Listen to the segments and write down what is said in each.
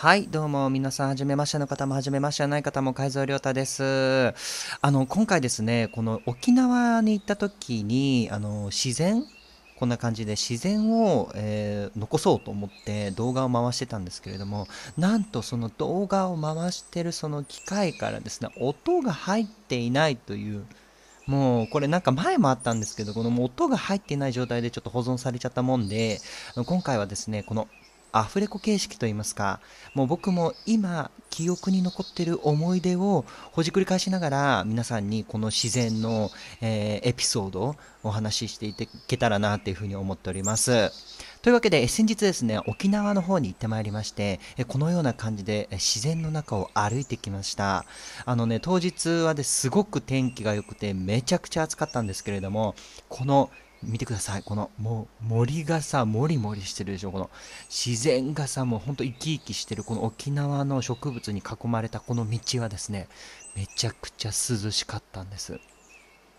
はい、どうも皆さん、はじめましての方も、はじめましてない方も、海蔵亮太です。あの、今回ですね、この沖縄に行った時に、あの、自然こんな感じで自然を、えー、残そうと思って動画を回してたんですけれども、なんとその動画を回してるその機械からですね、音が入っていないという、もうこれなんか前もあったんですけど、この音が入っていない状態でちょっと保存されちゃったもんで、今回はですね、このアフレコ形式と言いますか、もう僕も今、記憶に残ってる思い出をほじくり返しながら、皆さんにこの自然の、えー、エピソードをお話ししていけたらなというふうに思っております。というわけで、先日ですね、沖縄の方に行ってまいりまして、このような感じで自然の中を歩いてきました。あのね、当日はですごく天気が良くて、めちゃくちゃ暑かったんですけれども、この見てください。この、もう、森がさ、もりもりしてるでしょ。この、自然がさ、もうほんと生き生きしてる、この沖縄の植物に囲まれたこの道はですね、めちゃくちゃ涼しかったんです。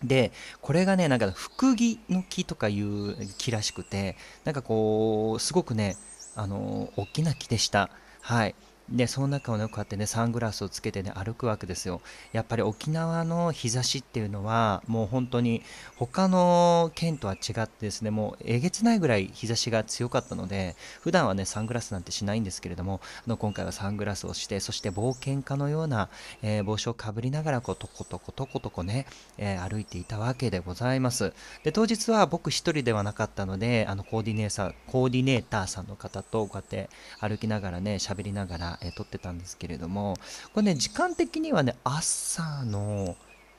で、これがね、なんか、福木の木とかいう木らしくて、なんかこう、すごくね、あの大きな木でした。はい。でその中をねこうやってねサングラスをつけてね歩くわけですよやっぱり沖縄の日差しっていうのはもう本当に他の県とは違ってですねもうえげつないぐらい日差しが強かったので普段はねサングラスなんてしないんですけれどもあの今回はサングラスをしてそして冒険家のような、えー、帽子をかぶりながらこうとことことことこね、えー、歩いていたわけでございますで当日は僕1人ではなかったのであのコーディネーサーコーディネーターさんの方とこうやって歩きながらね喋りながらえー、撮ってたんですけれども、これね、時間的にはね、朝の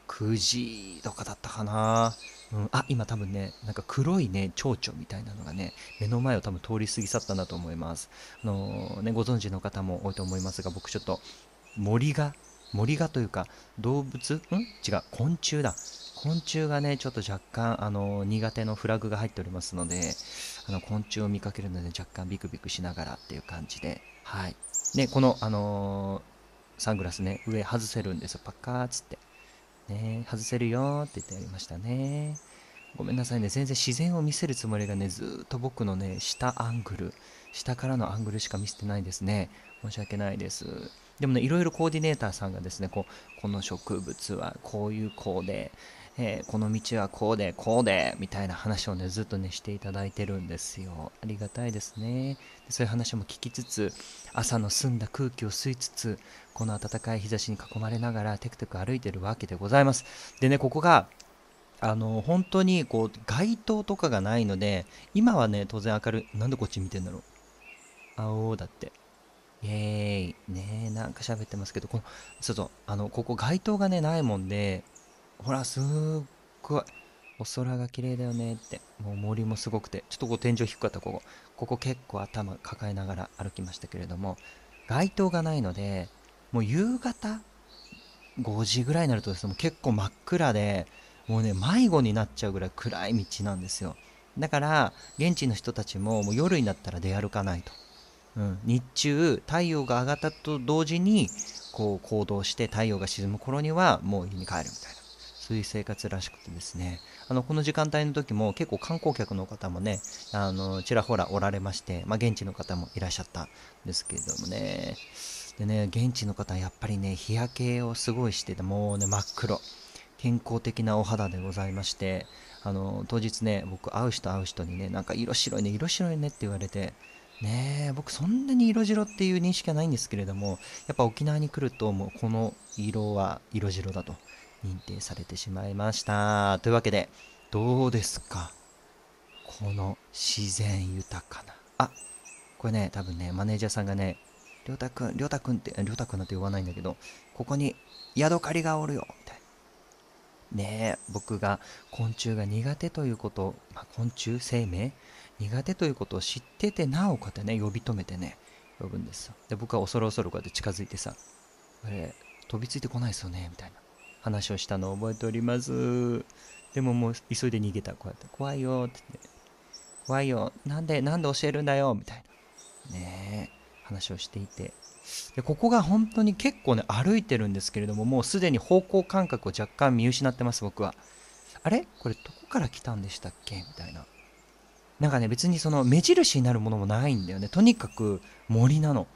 9時とかだったかな。うん、あ、今多分ね、なんか黒いね、蝶々みたいなのがね、目の前を多分通り過ぎ去ったんだと思います。あのー、ね、ご存知の方も多いと思いますが、僕ちょっと森が、森がというか、動物ん違う、昆虫だ。昆虫がね、ちょっと若干、あの、苦手のフラグが入っておりますので、あの、昆虫を見かけるので若干ビクビクしながらっていう感じで、はい、ね、この、あのー、サングラスね、上外せるんですよ。パッカーっつって。ね、外せるよって言ってやりましたね。ごめんなさいね、全然自然を見せるつもりがね、ずっと僕のね、下アングル、下からのアングルしか見せてないですね。申し訳ないです。でもね、いろいろコーディネーターさんがですね、こう、この植物はこういう子で、えー、この道はこうで、こうで、みたいな話をね、ずっとね、していただいてるんですよ。ありがたいですね。そういう話も聞きつつ、朝の澄んだ空気を吸いつつ、この暖かい日差しに囲まれながら、テクテク歩いてるわけでございます。でね、ここが、あの、本当に、こう、街灯とかがないので、今はね、当然明るい。なんでこっち見てんだろう。青だって。イエーイ。ねえ、なんか喋ってますけど、この、そうそう、あの、ここ街灯がね、ないもんで、ほら、すっごい。お空が綺麗だよねって。もう森もすごくて。ちょっとこう天井低かったここ。ここ結構頭抱えながら歩きましたけれども、街灯がないので、もう夕方5時ぐらいになるとですね、もう結構真っ暗で、もうね、迷子になっちゃうぐらい暗い道なんですよ。だから、現地の人たちももう夜になったら出歩かないと。うん、日中、太陽が上がったと同時に、こう行動して太陽が沈む頃にはもう家に帰るみたいな。そういう生活らしくてですねあのこの時間帯の時も結構観光客の方もねあのちらほらおられまして、まあ、現地の方もいらっしゃったんですけれどもねでね現地の方はやっぱりね日焼けをすごいしててもうね真っ黒健康的なお肌でございましてあの当日ね僕会う人会う人にねなんか色白いね色白いねって言われてね僕そんなに色白っていう認識はないんですけれどもやっぱ沖縄に来るともうこの色は色白だと認定されてしまいましたというわけでどうですかこの自然豊かなあこれね多分ねマネージャーさんがねりょうたくんりょうたくんってりょうたくんなんて呼ばないんだけどここにヤドカリがおるよみたいなねえ僕が昆虫が苦手ということ、まあ、昆虫生命苦手ということを知っててなおかってね呼び止めてね呼ぶんですよで僕は恐る恐るこうやって近づいてさこれ飛びついてこないですよねみたいな話をしたのを覚えております。でももう急いで逃げた。こうやって、怖いよって言って、怖いよ。なんで、なんで教えるんだよみたいな。ねえ、話をしていて。で、ここが本当に結構ね、歩いてるんですけれども、もうすでに方向感覚を若干見失ってます、僕は。あれこれどこから来たんでしたっけみたいな。なんかね、別にその目印になるものもないんだよね。とにかく森なの。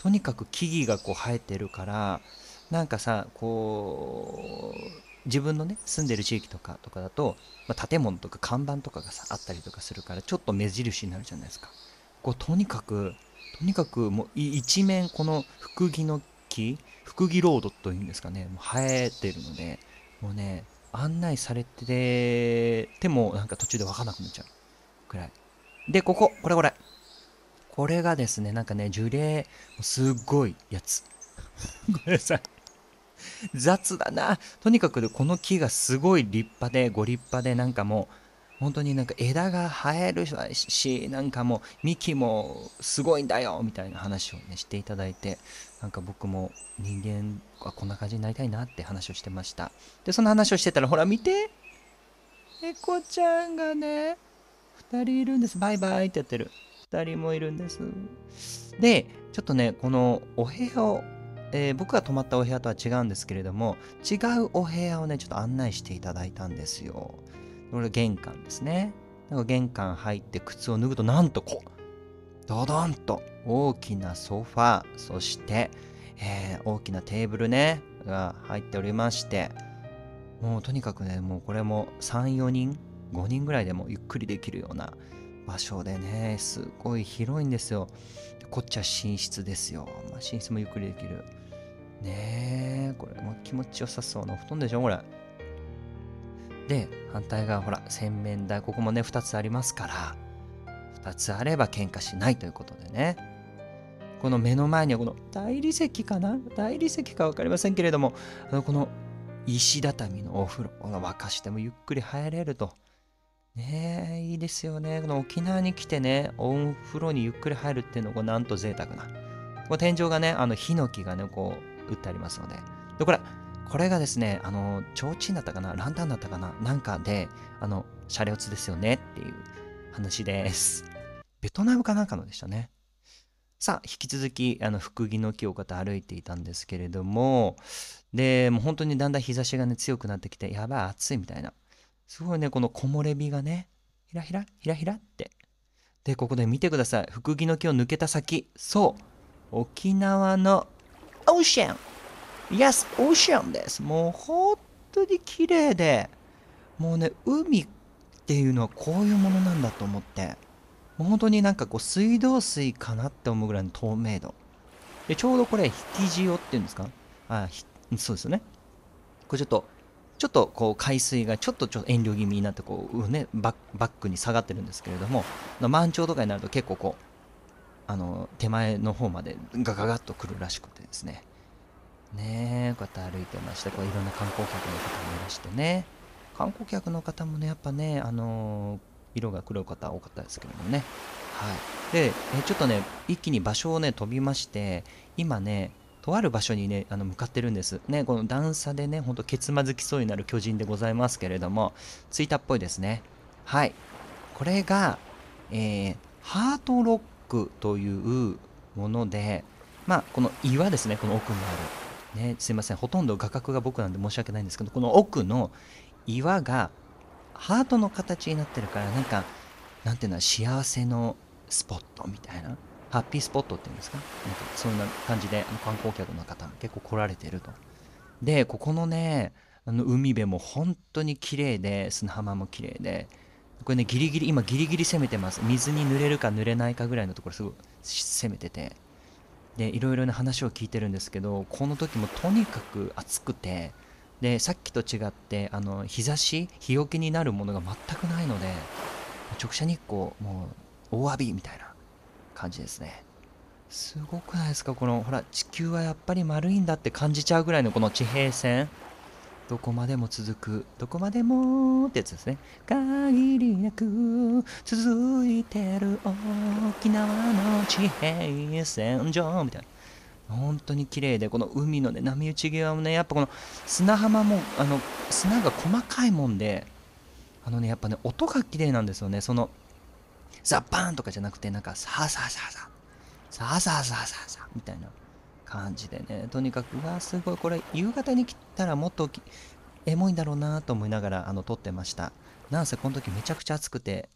とにかく木々がこう生えてるから、なんかさこう自分のね住んでる地域とかとかだと、まあ、建物とか看板とかがさあったりとかするからちょっと目印になるじゃないですかこうとにかくとにかくもう一面この福木の木福木ロードというんですかねもう生えてるのでもうね案内されててもなんか途中で分かんなくなっちゃうくらいでこここれこれこれがですねなんかね樹齢すっごいやつ ごめんなさい 雑だな。とにかくこの木がすごい立派で、ご立派で、なんかもう、本当になんか枝が生えるし、なんかもう幹もすごいんだよみたいな話をね、していただいて、なんか僕も人間はこんな感じになりたいなって話をしてました。で、その話をしてたら、ほら見て猫ちゃんがね、2人いるんです。バイバイってやってる。2人もいるんです。で、ちょっとね、このお部屋をえー、僕が泊まったお部屋とは違うんですけれども違うお部屋をねちょっと案内していただいたんですよこれ玄関ですねんか玄関入って靴を脱ぐとなんとこうドドンと大きなソファーそして、えー、大きなテーブルねが入っておりましてもうとにかくねもうこれも34人5人ぐらいでもゆっくりできるような場所でねすごい広いんですよこっちは寝室ですよ、まあ、寝室もゆっくりできるねえ、これも気持ちよさそうな布団でしょ、これ。で、反対側、ほら、洗面台、ここもね、2つありますから、2つあれば喧嘩しないということでね。この目の前にはこの大理石かな大理石か分かりませんけれども、あのこの石畳のお風呂、この沸かしてもゆっくり入れると。ねえ、いいですよね。この沖縄に来てね、お風呂にゆっくり入るっていうのがなんと贅沢な。こう天井がね、あのヒノキがね、こう打ってありますので。で、これ、これがですね、あの、提灯だったかな、ランタンだったかな、なんかで、あの、車両通ですよねっていう話です。ベトナムかなんかのでしたね。さあ、引き続き、あの、福木の木をこうやって歩いていたんですけれども、で、もう本当にだんだん日差しがね、強くなってきて、やばい、暑いみたいな。すごいね、この木漏れ日がね、ひらひら、ひらひらって。で、ここで見てください。福木の木を抜けた先。そう。沖縄のオーシャン Yes, オーシャンです。もう本当に綺麗で、もうね、海っていうのはこういうものなんだと思って、もう本当になんかこう水道水かなって思うぐらいの透明度。で、ちょうどこれ、引き塩っていうんですかあそうですよね。これちょっと、ちょっとこう海水がちょっとちょ遠慮気味になってこう、ね、バックに下がってるんですけれども満潮とかになると結構こうあの手前の方までガガガッと来るらしくてですねねえこうやって歩いてましたこういろんな観光客の方もいらしてね観光客の方もねやっぱねあの色が黒い方多かったですけどもねはいでえちょっとね一気に場所をね飛びまして今ねとある場所にね、あの向かってるんです。ね、この段差でね、ほんとけつまずきそうになる巨人でございますけれども、着いたっぽいですね。はい。これが、えー、ハートロックというもので、まあ、この岩ですね、この奥にある、ね、すいません、ほとんど画角が僕なんで申し訳ないんですけど、この奥の岩がハートの形になってるから、なんか、なんていうの、幸せのスポットみたいな、ハッピースポットっていうんですか、なんかそんな感じで観光客の方結構来られてると。で、ここのね、あの海辺も本当に綺麗で、砂浜も綺麗で、これねギリギリ今ギリギリ攻めてます水に濡れるか濡れないかぐらいのところすごい攻めててでいろいろな話を聞いてるんですけどこの時もとにかく暑くてでさっきと違ってあの日差し日よけになるものが全くないので直射日光もう大詫びみたいな感じですねすごくないですかこのほら地球はやっぱり丸いんだって感じちゃうぐらいのこの地平線どこまでも続く、どこまでもってやつですね。限りなく続いてる沖縄の地平線上みたいな。本当に綺麗で、この海のね、波打ち際もね、やっぱこの砂浜も、あの、砂が細かいもんで、あのね、やっぱね、音が綺麗なんですよね。その、ザッバーンとかじゃなくて、なんか、サーサーサーサー、サーサーサーサーサーみたいな。感じでねとにかくうわすごいこれ夕方に来たらもっとエモいんだろうなと思いながらあの撮ってましたなんせこの時めちゃくちゃ暑くて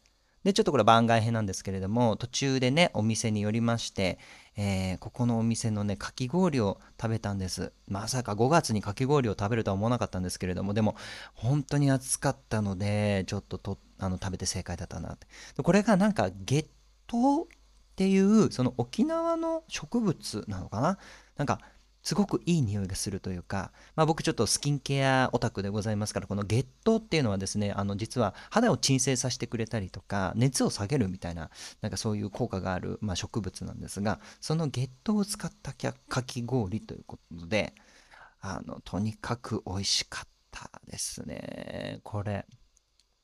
でちょっとこれ番外編なんですけれども途中でねお店に寄りまして、えー、ここのお店のねかき氷を食べたんですまさか5月にかき氷を食べるとは思わなかったんですけれどもでも本当に暑かったのでちょっととあの食べて正解だったなってこれがなんかゲットっていうその沖縄の植物なのかななんかすごくいい匂いがするというか、まあ、僕ちょっとスキンケアオタクでございますからこのゲットっていうのはですねあの実は肌を鎮静させてくれたりとか熱を下げるみたいななんかそういう効果がある、まあ、植物なんですがそのゲットを使ったかき氷ということであのとにかく美味しかったですねこれ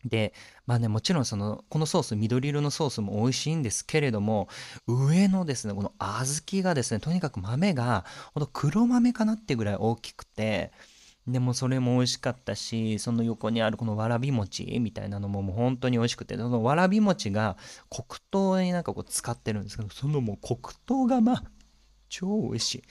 で、まあね、もちろんその、このソース、緑色のソースも美味しいんですけれども、上のですね、この小豆がですね、とにかく豆が、ほんと黒豆かなってぐらい大きくて、でもそれも美味しかったし、その横にあるこのわらび餅みたいなのももう本当に美味しくて、そのわらび餅が黒糖になんかこう使ってるんですけど、そのもう黒糖がまあ、超美味しい。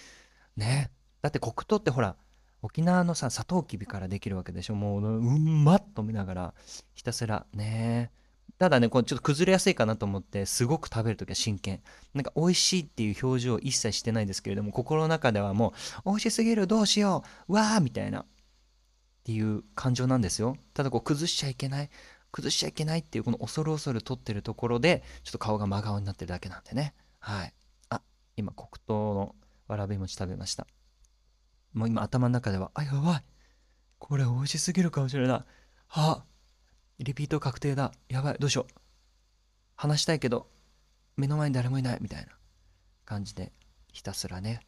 ね。だって黒糖ってほら、沖縄のさ、サトウキビからできるわけでしょ。もう、うんまっと見ながら、ひたすら、ねただね、こうちょっと崩れやすいかなと思って、すごく食べるときは真剣。なんか美味しいっていう表情を一切してないですけれども、心の中ではもう、美味しすぎる、どうしよう、わーみたいな、っていう感情なんですよ。ただこう崩しちゃいけない、崩しちゃいけないっていうこの恐る恐る撮ってるところで、ちょっと顔が真顔になってるだけなんでね。はい。あ、今黒糖のわらび餅食べました。もう今頭の中では、あ、やばい。これ美味しすぎるかもしれない。あ、リピート確定だ。やばい。どうしよう。話したいけど、目の前に誰もいないみたいな感じで、ひたすらね、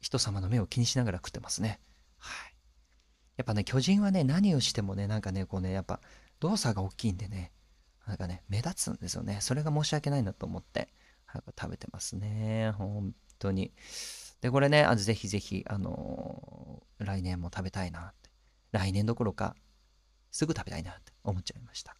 人様の目を気にしながら食ってますね。はい。やっぱね、巨人はね、何をしてもね、なんかね、こうね、やっぱ動作が大きいんでね、なんかね、目立つんですよね。それが申し訳ないなと思って、早く食べてますね。本当に。でこれねあぜひぜひ、あのー、来年も食べたいなって来年どころかすぐ食べたいなって思っちゃいました。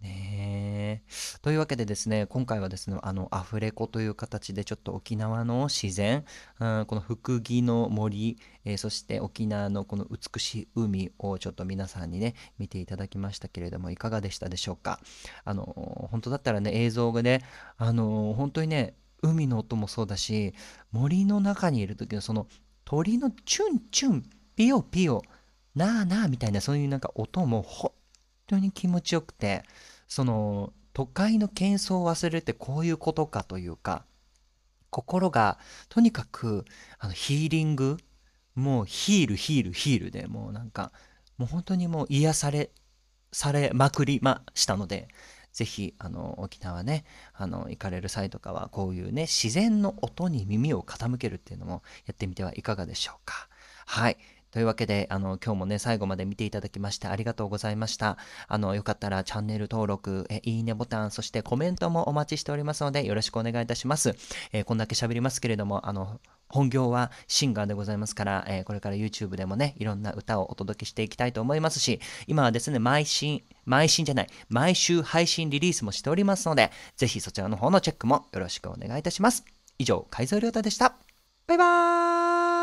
ねというわけでですね今回はですねあのアフレコという形でちょっと沖縄の自然、うん、この福木の森、えー、そして沖縄のこの美しい海をちょっと皆さんにね見ていただきましたけれどもいかがでしたでしょうかあの本当だったらね映像がねあの本当にね海の音もそうだし森の中にいる時のその鳥のチュンチュンピヨピヨなあなあみたいなそういうなんか音も本当に気持ちよくてその都会の喧騒を忘れてこういうことかというか心がとにかくあのヒーリングもうヒールヒールヒールでもうなんかもう本当にもう癒されされまくりましたのでぜひあの沖縄ねあの行かれる際とかはこういうね自然の音に耳を傾けるっていうのもやってみてはいかがでしょうか。はいというわけで、あの、今日もね、最後まで見ていただきましてありがとうございました。あの、よかったらチャンネル登録、えいいねボタン、そしてコメントもお待ちしておりますので、よろしくお願いいたします。えー、こんだけ喋りますけれども、あの、本業はシンガーでございますから、えー、これから YouTube でもね、いろんな歌をお届けしていきたいと思いますし、今はですね、毎週、毎週じゃない、毎週配信リリースもしておりますので、ぜひそちらの方のチェックもよろしくお願いいたします。以上、海蔵良太でした。バイバーイ